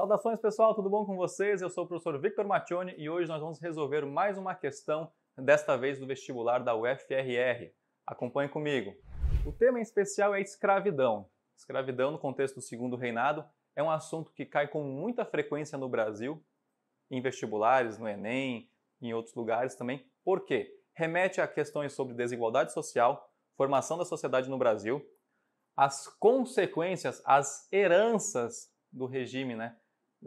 Saudações pessoal, tudo bom com vocês? Eu sou o professor Victor Mattioni e hoje nós vamos resolver mais uma questão, desta vez do vestibular da UFRR. Acompanhe comigo. O tema em especial é escravidão. Escravidão no contexto do Segundo Reinado é um assunto que cai com muita frequência no Brasil, em vestibulares, no Enem, em outros lugares também. Por quê? Remete a questões sobre desigualdade social, formação da sociedade no Brasil, as consequências, as heranças do regime né,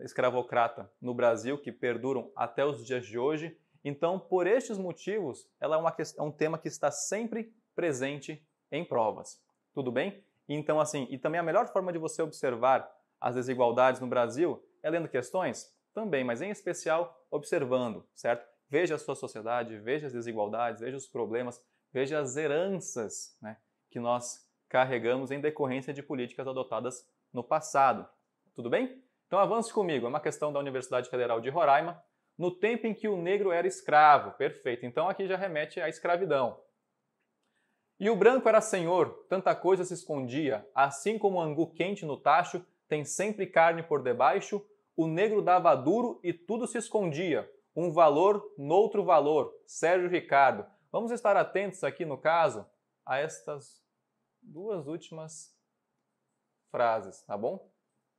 escravocrata no Brasil que perduram até os dias de hoje. Então, por estes motivos, ela é, uma, é um tema que está sempre presente em provas. Tudo bem? Então, assim, e também a melhor forma de você observar as desigualdades no Brasil é lendo questões? Também, mas em especial observando, certo? Veja a sua sociedade, veja as desigualdades, veja os problemas, veja as heranças né, que nós carregamos em decorrência de políticas adotadas no passado. Tudo bem? Então avance comigo, é uma questão da Universidade Federal de Roraima, no tempo em que o negro era escravo. Perfeito. Então aqui já remete à escravidão. E o branco era senhor, tanta coisa se escondia, assim como o angu quente no tacho tem sempre carne por debaixo, o negro dava duro e tudo se escondia. Um valor, noutro valor. Sérgio Ricardo. Vamos estar atentos aqui no caso a estas duas últimas frases, tá bom?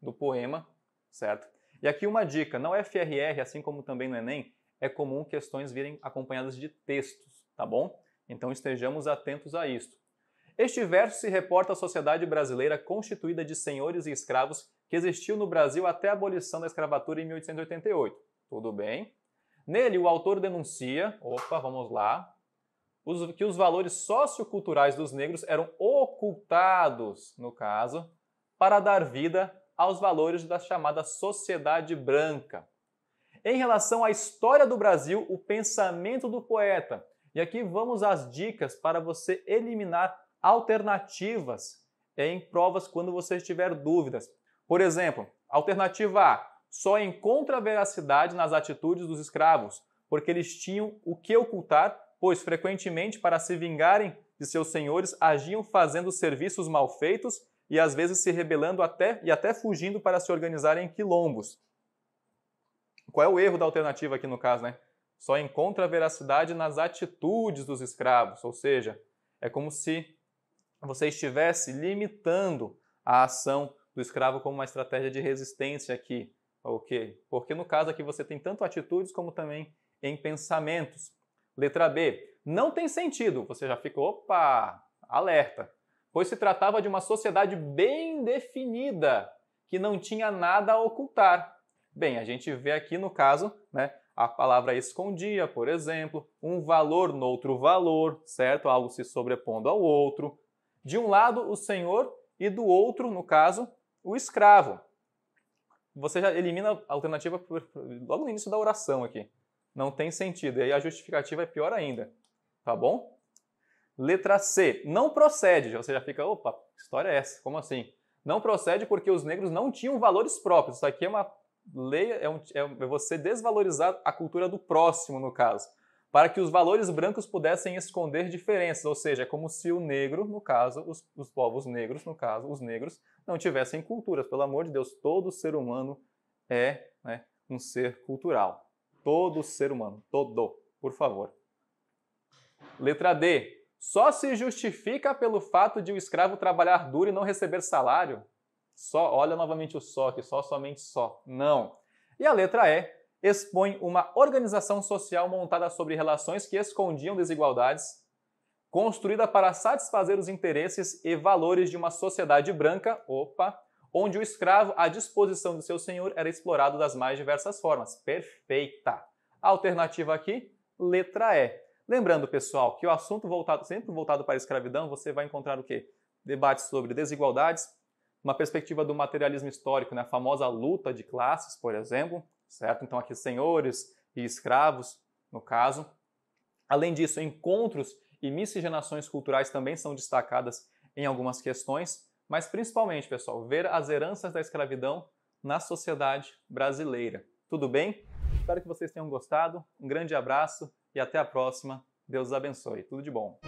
Do poema certo? E aqui uma dica, na UFRR, é assim como também no Enem, é comum questões virem acompanhadas de textos, tá bom? Então estejamos atentos a isso. Este verso se reporta à sociedade brasileira constituída de senhores e escravos que existiu no Brasil até a abolição da escravatura em 1888. Tudo bem? Nele, o autor denuncia, opa, vamos lá, que os valores socioculturais dos negros eram ocultados, no caso, para dar vida aos valores da chamada sociedade branca. Em relação à história do Brasil, o pensamento do poeta. E aqui vamos às dicas para você eliminar alternativas em provas quando você tiver dúvidas. Por exemplo, alternativa A: só encontra veracidade nas atitudes dos escravos, porque eles tinham o que ocultar, pois frequentemente para se vingarem de seus senhores agiam fazendo serviços mal feitos e às vezes se rebelando até e até fugindo para se organizar em quilombos. Qual é o erro da alternativa aqui no caso, né? Só encontra veracidade nas atitudes dos escravos, ou seja, é como se você estivesse limitando a ação do escravo como uma estratégia de resistência aqui, ok? Porque no caso aqui você tem tanto atitudes como também em pensamentos. Letra B, não tem sentido, você já ficou opa, alerta pois se tratava de uma sociedade bem definida, que não tinha nada a ocultar. Bem, a gente vê aqui no caso, né, a palavra escondia, por exemplo, um valor noutro valor, certo? Algo se sobrepondo ao outro. De um lado, o senhor e do outro, no caso, o escravo. Você já elimina a alternativa logo no início da oração aqui. Não tem sentido. E aí a justificativa é pior ainda. Tá bom? Letra C, não procede. Você já fica, opa, que história é essa? Como assim? Não procede porque os negros não tinham valores próprios. Isso aqui é uma lei, é, é, um, é você desvalorizar a cultura do próximo, no caso, para que os valores brancos pudessem esconder diferenças. Ou seja, é como se o negro, no caso, os, os povos negros, no caso, os negros, não tivessem culturas. Pelo amor de Deus, todo ser humano é né, um ser cultural. Todo ser humano, todo, por favor. Letra D, só se justifica pelo fato de o escravo trabalhar duro e não receber salário? Só, olha novamente o só, que só somente só. Não. E a letra E expõe uma organização social montada sobre relações que escondiam desigualdades, construída para satisfazer os interesses e valores de uma sociedade branca, opa, onde o escravo, à disposição do seu senhor, era explorado das mais diversas formas. Perfeita. Alternativa aqui, letra E. Lembrando, pessoal, que o assunto voltado, sempre voltado para a escravidão, você vai encontrar o quê? Debates sobre desigualdades, uma perspectiva do materialismo histórico, né? a famosa luta de classes, por exemplo, certo? Então aqui senhores e escravos, no caso. Além disso, encontros e miscigenações culturais também são destacadas em algumas questões, mas principalmente, pessoal, ver as heranças da escravidão na sociedade brasileira. Tudo bem? Espero que vocês tenham gostado. Um grande abraço e até a próxima. Deus abençoe. Tudo de bom.